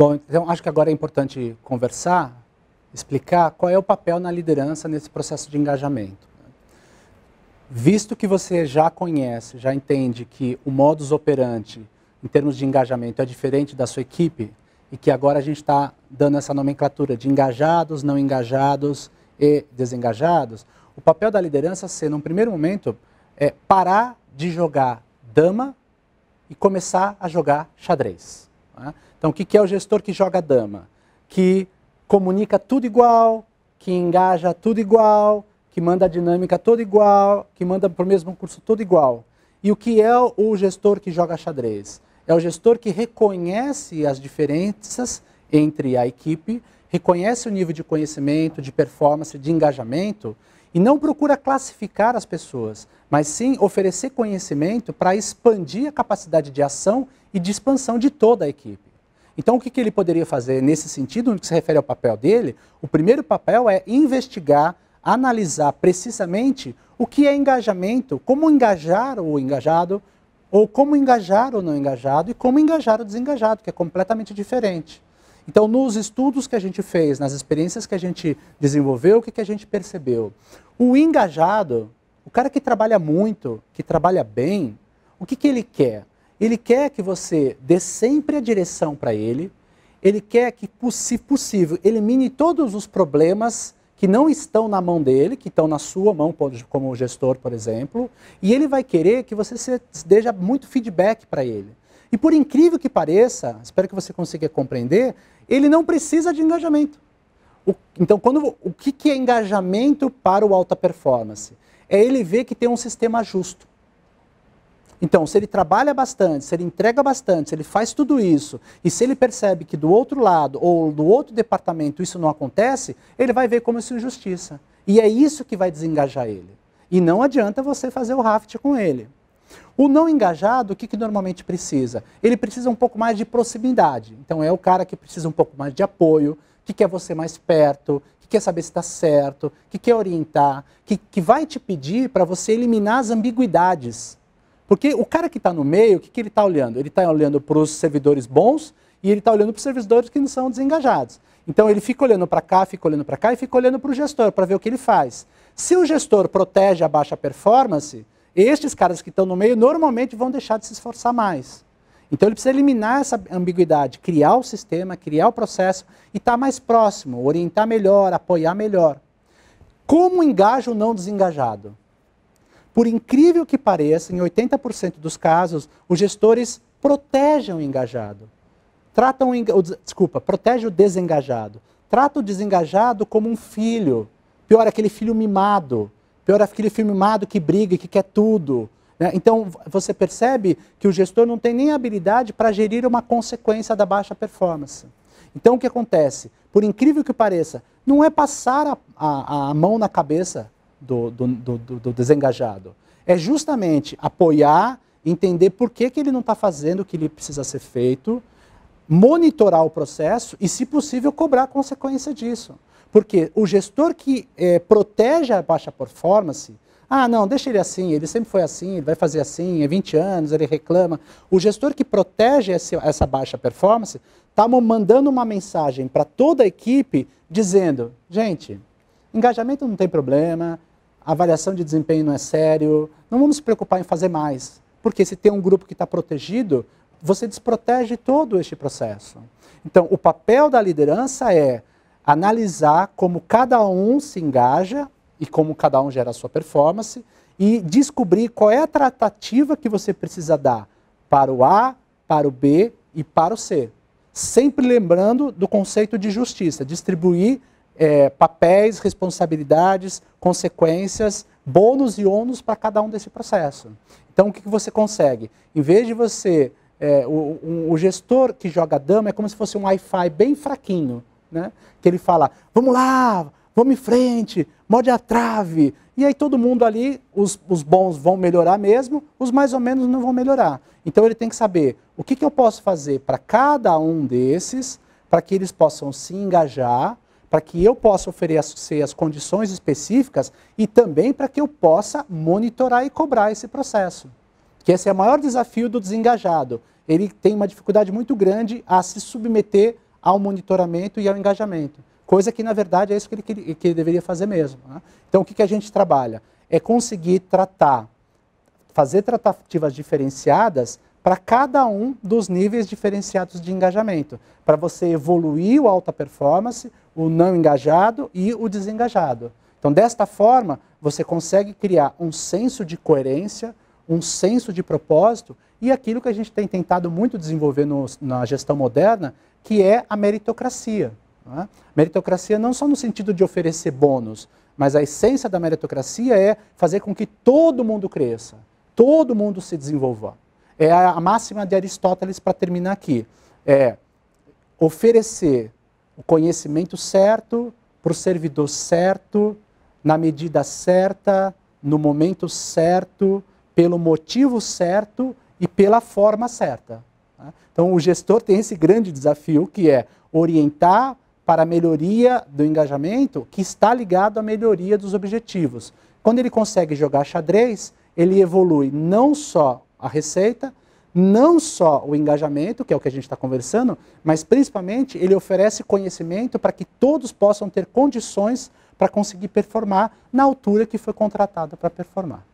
Bom, então acho que agora é importante conversar, explicar qual é o papel na liderança nesse processo de engajamento. Visto que você já conhece, já entende que o modus operandi em termos de engajamento é diferente da sua equipe e que agora a gente está dando essa nomenclatura de engajados, não engajados e desengajados, o papel da liderança ser, num primeiro momento, é parar de jogar dama e começar a jogar xadrez. Né? Então, o que é o gestor que joga dama? Que comunica tudo igual, que engaja tudo igual, que manda a dinâmica toda igual, que manda para o mesmo curso tudo igual. E o que é o gestor que joga xadrez? É o gestor que reconhece as diferenças entre a equipe reconhece o nível de conhecimento, de performance, de engajamento e não procura classificar as pessoas, mas sim oferecer conhecimento para expandir a capacidade de ação e de expansão de toda a equipe. Então, o que, que ele poderia fazer nesse sentido, no que se refere ao papel dele? O primeiro papel é investigar, analisar precisamente o que é engajamento, como engajar o engajado, ou como engajar o não engajado e como engajar o desengajado, que é completamente diferente. Então, nos estudos que a gente fez, nas experiências que a gente desenvolveu, o que, que a gente percebeu? O engajado, o cara que trabalha muito, que trabalha bem, o que, que ele quer? Ele quer que você dê sempre a direção para ele, ele quer que, se possível, elimine todos os problemas que não estão na mão dele, que estão na sua mão como gestor, por exemplo, e ele vai querer que você seja muito feedback para ele. E por incrível que pareça, espero que você consiga compreender, ele não precisa de engajamento. O, então, quando, o que, que é engajamento para o alta performance? É ele ver que tem um sistema justo. Então, se ele trabalha bastante, se ele entrega bastante, se ele faz tudo isso, e se ele percebe que do outro lado ou do outro departamento isso não acontece, ele vai ver como isso é injustiça. E é isso que vai desengajar ele. E não adianta você fazer o raft com ele. O não engajado, o que, que normalmente precisa? Ele precisa um pouco mais de proximidade. Então é o cara que precisa um pouco mais de apoio, que quer você mais perto, que quer saber se está certo, que quer orientar, que, que vai te pedir para você eliminar as ambiguidades. Porque o cara que está no meio, o que, que ele está olhando? Ele está olhando para os servidores bons e ele está olhando para os servidores que não são desengajados. Então ele fica olhando para cá, fica olhando para cá e fica olhando para o gestor para ver o que ele faz. Se o gestor protege a baixa performance, estes caras que estão no meio normalmente vão deixar de se esforçar mais. Então ele precisa eliminar essa ambiguidade, criar o sistema, criar o processo e estar tá mais próximo, orientar melhor, apoiar melhor. Como engaja o não desengajado? Por incrível que pareça, em 80% dos casos, os gestores protegem o engajado. Tratam o, desculpa, protege o desengajado. Trata o desengajado como um filho. Pior, aquele filho mimado Pior é aquele filme mado que briga, que quer tudo. Né? Então, você percebe que o gestor não tem nem habilidade para gerir uma consequência da baixa performance. Então, o que acontece? Por incrível que pareça, não é passar a, a, a mão na cabeça do, do, do, do, desengajado. É justamente apoiar, entender por que, que ele não está fazendo o que ele precisa ser feito, monitorar o processo e, se possível, cobrar a consequência disso. Porque o gestor que é, protege a baixa performance, ah, não, deixa ele assim, ele sempre foi assim, ele vai fazer assim, é 20 anos, ele reclama. O gestor que protege essa baixa performance está mandando uma mensagem para toda a equipe dizendo: gente, engajamento não tem problema, avaliação de desempenho não é sério, não vamos se preocupar em fazer mais, porque se tem um grupo que está protegido, você desprotege todo este processo. Então, o papel da liderança é analisar como cada um se engaja e como cada um gera a sua performance e descobrir qual é a tratativa que você precisa dar para o A, para o B e para o C. Sempre lembrando do conceito de justiça, distribuir é, papéis, responsabilidades, consequências, bônus e ônus para cada um desse processo. Então, o que, que você consegue? Em vez de você. É, o, o gestor que joga dama é como se fosse um Wi-Fi bem fraquinho né? que ele fala, vamos lá, vamos em frente, morde a trave. E aí todo mundo ali, os, os bons vão melhorar mesmo, os mais ou menos não vão melhorar. Então ele tem que saber o que, que eu posso fazer para cada um desses, para que eles possam se engajar, para que eu possa oferecer as condições específicas e também para que eu possa monitorar e cobrar esse processo. Que esse é o maior desafio do desengajado. Ele tem uma dificuldade muito grande a se submeter ao monitoramento e ao engajamento. Coisa que, na verdade, é isso que ele, que ele deveria fazer mesmo. Né? Então, o que, que a gente trabalha? É conseguir tratar, fazer tratativas diferenciadas para cada um dos níveis diferenciados de engajamento, para você evoluir o alta performance, o não engajado e o desengajado. Então, desta forma, você consegue criar um senso de coerência, um senso de propósito e aquilo que a gente tem tentado muito desenvolver no, na gestão moderna, que é a meritocracia. Não é? Meritocracia não só no sentido de oferecer bônus, mas a essência da meritocracia é fazer com que todo mundo cresça, todo mundo se desenvolva. É a máxima de Aristóteles para terminar aqui. É oferecer o conhecimento certo para o servidor certo, na medida certa, no momento certo, pelo motivo certo e pela forma certa. Né? Então, o gestor tem esse grande desafio que é orientar para a melhoria do engajamento que está ligado à melhoria dos objetivos. Quando ele consegue jogar xadrez, ele evolui não só a receita, não só o engajamento, que é o que a gente está conversando, mas principalmente ele oferece conhecimento para que todos possam ter condições para conseguir performar na altura que foi contratado para performar.